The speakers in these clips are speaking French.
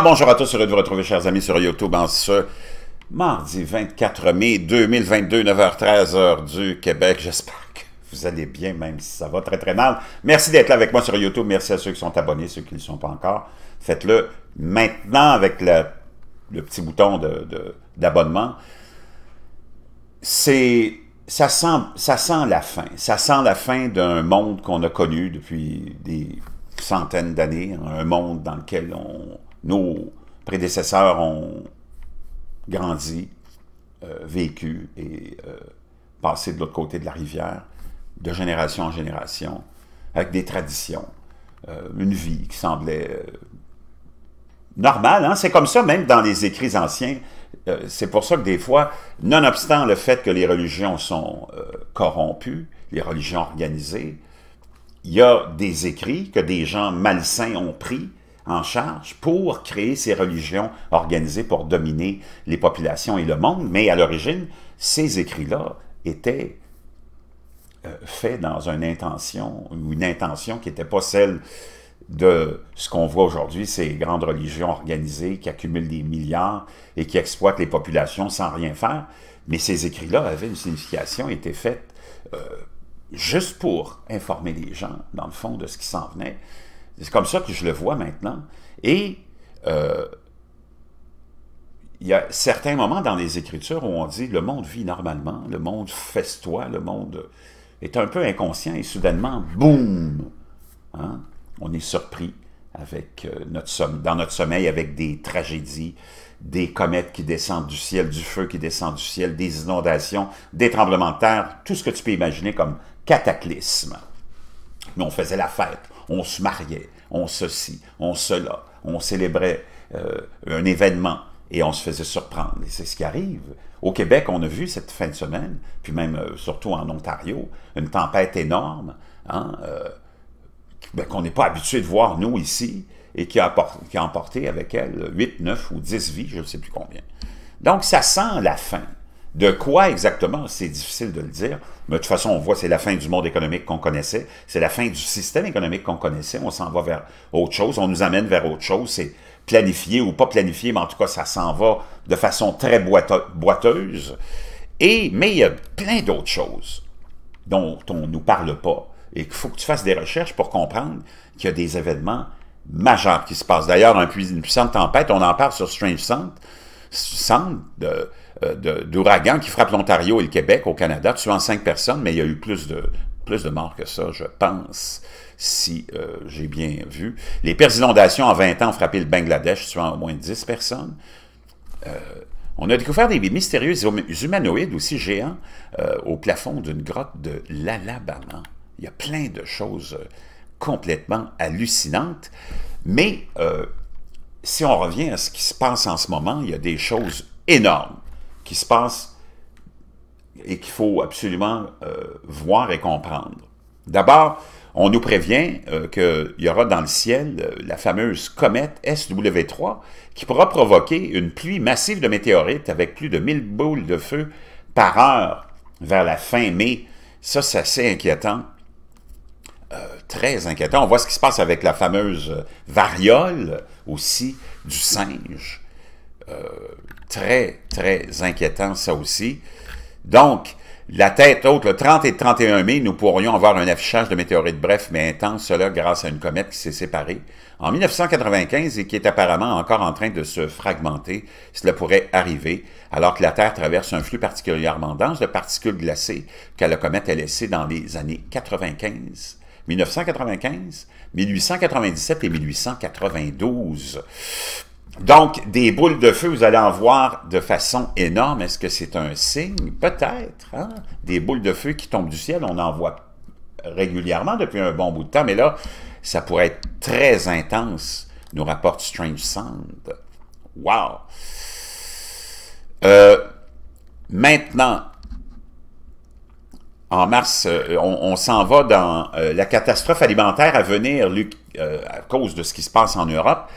bonjour à tous, heureux de vous retrouver, chers amis, sur YouTube en ce mardi 24 mai 2022, 9h13, heure du Québec. J'espère que vous allez bien, même si ça va très très mal. Merci d'être là avec moi sur YouTube. Merci à ceux qui sont abonnés, ceux qui ne le sont pas encore. Faites-le maintenant avec le petit bouton d'abonnement. De, C'est... Ça ça sent la fin. Ça sent la fin d'un monde qu'on a connu depuis des centaines d'années, un monde dans lequel on, nos prédécesseurs ont grandi, euh, vécu et euh, passé de l'autre côté de la rivière, de génération en génération, avec des traditions, euh, une vie qui semblait normale. Hein. C'est comme ça, même dans les écrits anciens. c'est pour ça que des fois, nonobstant le fait que les religions sont corrompues, les religions organisées, il y a des écrits que des gens malsains ont pris en charge pour créer ces religions organisées pour dominer les populations et le monde. Mais à l'origine, ces écrits-là étaient euh, faits dans une intention, une intention qui n'était pas celle de ce qu'on voit aujourd'hui, ces grandes religions organisées qui accumulent des milliards et qui exploitent les populations sans rien faire. Mais ces écrits-là avaient une signification, étaient faits euh, juste pour informer les gens, dans le fond, de ce qui s'en venait. C'est comme ça que je le vois maintenant. Et euh, il y a certains moments dans les Écritures où on dit le monde vit normalement, le monde festoie, le monde est un peu inconscient et soudainement, boum, hein? on est surpris avec euh, notre dans notre sommeil avec des tragédies, des comètes qui descendent du ciel, du feu qui descend du ciel, des inondations, des tremblements de terre, tout ce que tu peux imaginer comme cataclysme. Mais on faisait la fête, on se mariait, on ceci, on cela, on célébrait euh, un événement et on se faisait surprendre. Et c'est ce qui arrive. Au Québec, on a vu cette fin de semaine, puis même euh, surtout en Ontario, une tempête énorme hein, euh, ben, qu'on n'est pas habitué de voir, nous, ici, et qui a, qui a emporté avec elle 8, 9 ou 10 vies, je ne sais plus combien. Donc, ça sent la fin. De quoi exactement, c'est difficile de le dire, mais de toute façon, on voit, c'est la fin du monde économique qu'on connaissait, c'est la fin du système économique qu'on connaissait, on s'en va vers autre chose, on nous amène vers autre chose, c'est planifié ou pas planifié, mais en tout cas, ça s'en va de façon très boiteuse. Et, mais il y a plein d'autres choses dont on ne nous parle pas et qu'il faut que tu fasses des recherches pour comprendre qu'il y a des événements majeurs qui se passent. D'ailleurs, une puissante tempête, on en parle sur Strange Sound, centre euh, d'ouragans qui frappent l'Ontario et le Québec au Canada, tuant cinq personnes, mais il y a eu plus de, plus de morts que ça, je pense, si euh, j'ai bien vu. Les pertes inondations en 20 ans ont frappé le Bangladesh, tuant au moins 10 personnes. Euh, on a découvert des mystérieux hum, humanoïdes aussi géants au plafond d'une grotte de l'Alabama. Il y a plein de choses complètement hallucinantes. Mais si on revient à ce qui se passe en ce moment, il y a des choses énormes qui se passent et qu'il faut absolument euh, voir et comprendre. D'abord, on nous prévient euh, qu'il y aura dans le ciel euh, la fameuse comète SW3 qui pourra provoquer une pluie massive de météorites avec plus de 1000 boules de feu par heure vers la fin mai. Ça, c'est assez inquiétant. Euh, très inquiétant. On voit ce qui se passe avec la fameuse euh, variole aussi du singe. Euh, très, très inquiétant, ça aussi. Donc, la tête haute, le 30 et 31 mai, nous pourrions avoir un affichage de météorites bref mais intense, cela grâce à une comète qui s'est séparée en 1995 et qui est apparemment encore en train de se fragmenter. Cela pourrait arriver alors que la Terre traverse un flux particulièrement dense de particules glacées que la comète a laissé dans les années 95. 1995, 1897 et 1892. Donc, des boules de feu, vous allez en voir de façon énorme. Est-ce que c'est un signe? Peut-être. Hein? Des boules de feu qui tombent du ciel, on en voit régulièrement depuis un bon bout de temps, mais là, ça pourrait être très intense, nous rapporte Strange Sound. Wow! Euh, maintenant, en mars, euh, on, s'en va dans euh, la catastrophe alimentaire à venir, euh, à cause de ce qui se passe en Europe.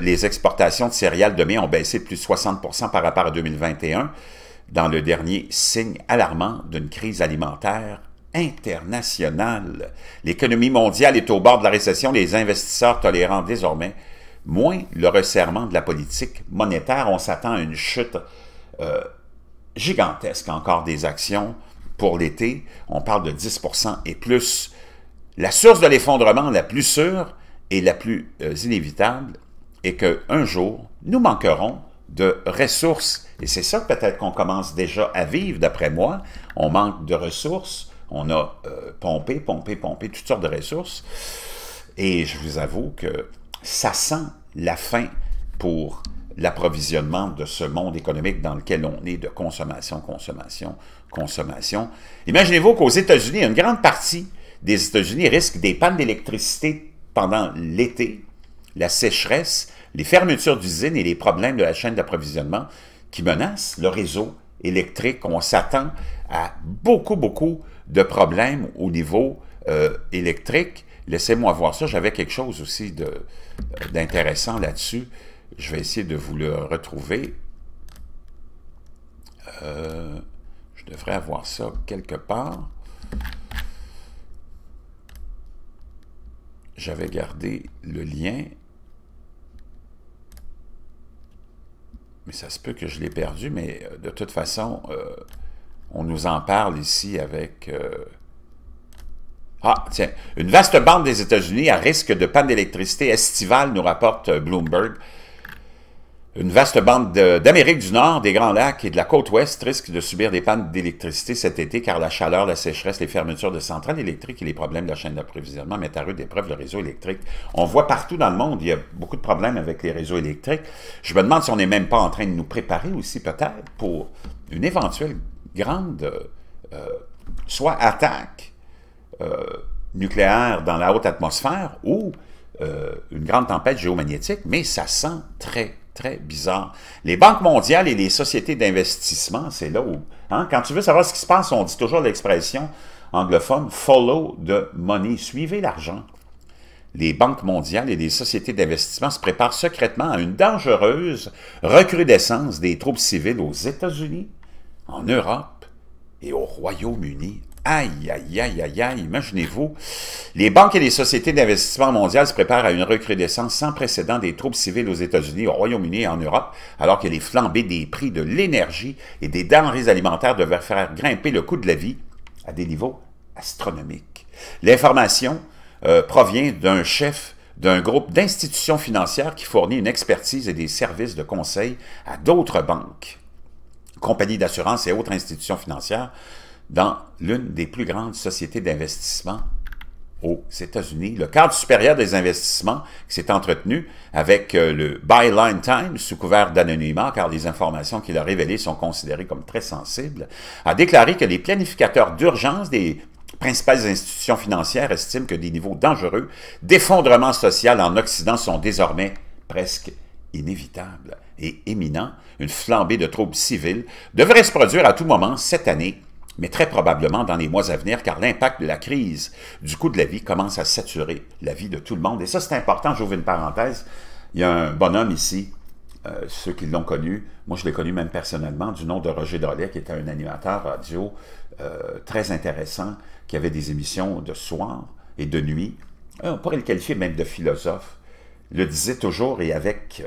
les exportations de céréales de mai ont baissé de plus de 60 par rapport à 2021, dans le dernier signe alarmant d'une crise alimentaire internationale. L'économie mondiale est au bord de la récession, les investisseurs tolérants désormais moins le resserrement de la politique monétaire. On s'attend à une chute gigantesque encore des actions pour l'été, on parle de 10 et plus. La source de l'effondrement la plus sûre et la plus euh, inévitable est qu'un jour, nous manquerons de ressources. Et c'est ça peut-être qu'on commence déjà à vivre, d'après moi. On manque de ressources. On a euh, pompé, pompé, pompé toutes sortes de ressources. Et je vous avoue que ça sent la fin pour l'approvisionnement de ce monde économique dans lequel on est de consommation, consommation, consommation. Imaginez-vous qu'aux États-Unis, une grande partie des États-Unis risque des pannes d'électricité pendant l'été, la sécheresse, les fermetures d'usines et les problèmes de la chaîne d'approvisionnement qui menacent le réseau électrique. On s'attend à beaucoup, beaucoup de problèmes au niveau euh, électrique. Laissez-moi voir ça. J'avais quelque chose aussi euh, d'intéressant là-dessus. Je vais essayer de vous le retrouver. Euh, je devrais avoir ça quelque part. J'avais gardé le lien. Mais ça se peut que je l'ai perdu, mais euh, de toute façon, euh, on nous en parle ici avec... ah, tiens. Une vaste bande des États-Unis à risque de panne d'électricité estivale, nous rapporte Bloomberg. Une vaste bande d'Amérique du Nord, des Grands Lacs et de la côte ouest risque de subir des pannes d'électricité cet été car la chaleur, la sécheresse, les fermetures de centrales électriques et les problèmes de la chaîne d'approvisionnement mettent à rude épreuve le réseau électrique. On voit partout dans le monde, il y a beaucoup de problèmes avec les réseaux électriques. Je me demande si on n'est même pas en train de nous préparer aussi peut-être pour une éventuelle grande, euh, soit attaque euh, nucléaire dans la haute atmosphère ou euh, une grande tempête géomagnétique, mais ça sent très très bizarre. Les banques mondiales et les sociétés d'investissement, c'est là où... Hein, quand tu veux savoir ce qui se passe, on dit toujours l'expression anglophone « follow the money »,« suivez l'argent ». Les banques mondiales et les sociétés d'investissement se préparent secrètement à une dangereuse recrudescence des troupes civiles aux États-Unis, en Europe et au Royaume-Uni. Aïe, aïe, aïe, aïe, aïe, imaginez-vous les banques et les sociétés d'investissement mondiales se préparent à une recrudescence sans précédent des troubles civils aux États-Unis, au Royaume-Uni et en Europe, alors que les flambées des prix de l'énergie et des denrées alimentaires devraient faire grimper le coût de la vie à des niveaux astronomiques. L'information euh, provient d'un chef d'un groupe d'institutions financières qui fournit une expertise et des services de conseil à d'autres banques, compagnies d'assurance et autres institutions financières dans l'une des plus grandes sociétés d'investissement aux États-Unis. Le cadre supérieur des investissements qui s'est entretenu avec euh, le Byline Times, sous couvert d'anonymat, car les informations qu'il a révélées sont considérées comme très sensibles, a déclaré que les planificateurs d'urgence des principales institutions financières estiment que des niveaux dangereux d'effondrement social en Occident sont désormais presque inévitables et éminents. Une flambée de troubles civils devrait se produire à tout moment cette année mais très probablement dans les mois à venir, car l'impact de la crise du coût de la vie commence à saturer la vie de tout le monde. Et ça, c'est important, j'ouvre une parenthèse. Il y a un bonhomme ici, euh, ceux qui l'ont connu, moi je l'ai connu même personnellement, du nom de Roger Dollet, qui était un animateur radio euh, très intéressant, qui avait des émissions de soir et de nuit. Euh, on pourrait le qualifier même de philosophe. Le disait toujours et avec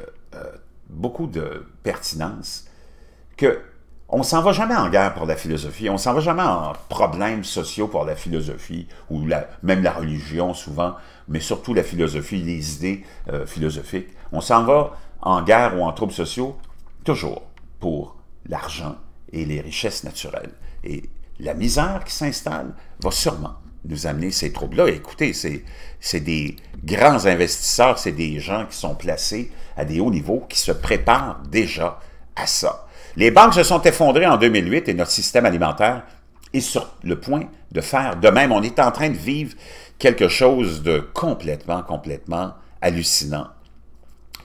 beaucoup de pertinence que on s'en va jamais en guerre pour la philosophie, on s'en va jamais en problèmes sociaux pour la philosophie, ou même la religion souvent, mais surtout la philosophie, les idées euh, philosophiques. On s'en va en guerre ou en troubles sociaux toujours pour l'argent et les richesses naturelles. Et la misère qui s'installe va sûrement nous amener ces troubles-là. Écoutez, c'est des grands investisseurs, c'est des gens qui sont placés à des hauts niveaux qui se préparent déjà à ça. Les banques se sont effondrées en 2008 et notre système alimentaire est sur le point de faire de même. On est en train de vivre quelque chose de complètement, complètement hallucinant.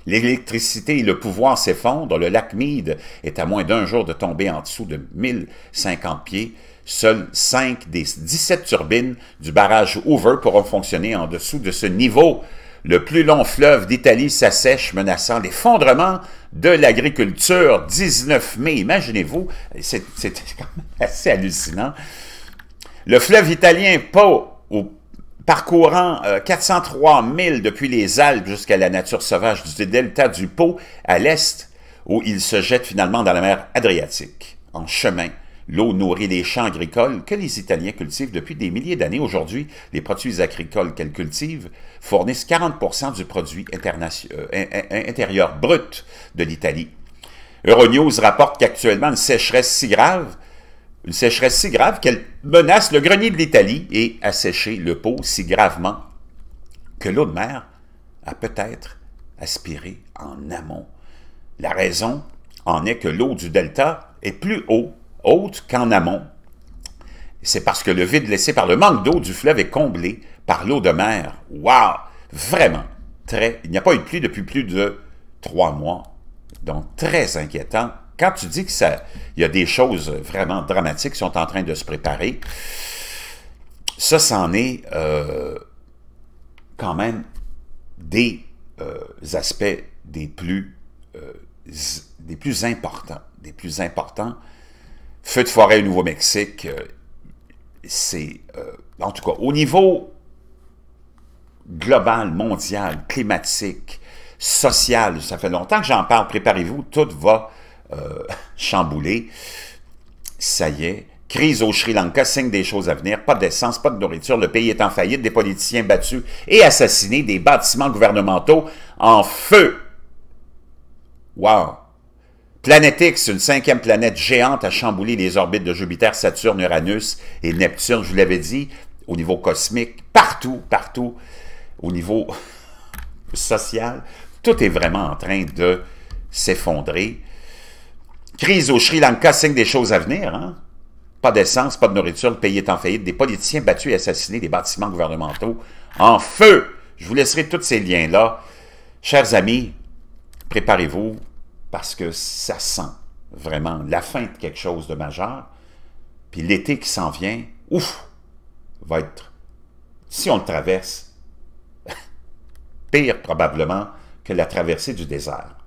L'électricité et le pouvoir s'effondrent. Le lac Mead est à moins d'un jour de tomber en dessous de 1050 pieds. Seules 5 des 17 turbines du barrage Hoover pourront fonctionner en dessous de ce niveau. Le plus long fleuve d'Italie s'assèche, menaçant l'effondrement de l'agriculture. 19 mai, imaginez-vous, c'est quand même assez hallucinant. Le fleuve italien Po, parcourant 403 euh, 000 depuis les Alpes jusqu'à la nature sauvage du delta du Po, à l'est, où il se jette finalement dans la mer Adriatique, en chemin L'eau nourrit les champs agricoles que les Italiens cultivent depuis des milliers d'années. Aujourd'hui, les produits agricoles qu'elle cultive fournissent 40 du produit euh, intérieur brut de l'Italie. Euronews rapporte qu'actuellement, une sécheresse si grave une sécheresse si grave qu'elle menace le grenier de l'Italie et a séché le pot si gravement que l'eau de mer a peut-être aspiré en amont. La raison en est que l'eau du delta est plus haut haute qu'en amont. C'est parce que le vide laissé par le manque d'eau du fleuve est comblé par l'eau de mer. Waouh, Vraiment, très. Il n'y a pas eu de pluie depuis plus de trois mois. Donc, très inquiétant. Quand tu dis que ça, il y a des choses vraiment dramatiques qui sont en train de se préparer, ça, c'en est euh, quand même des euh, aspects des plus, euh, des plus importants, des plus importants Feu de forêt au Nouveau-Mexique, euh, c'est... Euh, en tout cas, au niveau global, mondial, climatique, social, ça fait longtemps que j'en parle, préparez-vous, tout va euh, chambouler. Ça y est, crise au Sri Lanka, signe des choses à venir, pas d'essence, pas de nourriture, le pays est en faillite, des politiciens battus et assassinés, des bâtiments gouvernementaux en feu. Wow! Planète X, une cinquième planète géante, à chambouler les orbites de Jupiter, Saturne, Uranus et Neptune. Je vous l'avais dit, au niveau cosmique, partout, partout, au niveau social, tout est vraiment en train de s'effondrer. Crise au Sri Lanka, signe des choses à venir. Hein? Pas d'essence, pas de nourriture, le pays est en faillite, des politiciens battus et assassinés, des bâtiments gouvernementaux en feu. Je vous laisserai tous ces liens-là. Chers amis, préparez-vous, parce que ça sent vraiment la fin de quelque chose de majeur. Puis l'été qui s'en vient, ouf, va être, si on le traverse, pire probablement que la traversée du désert.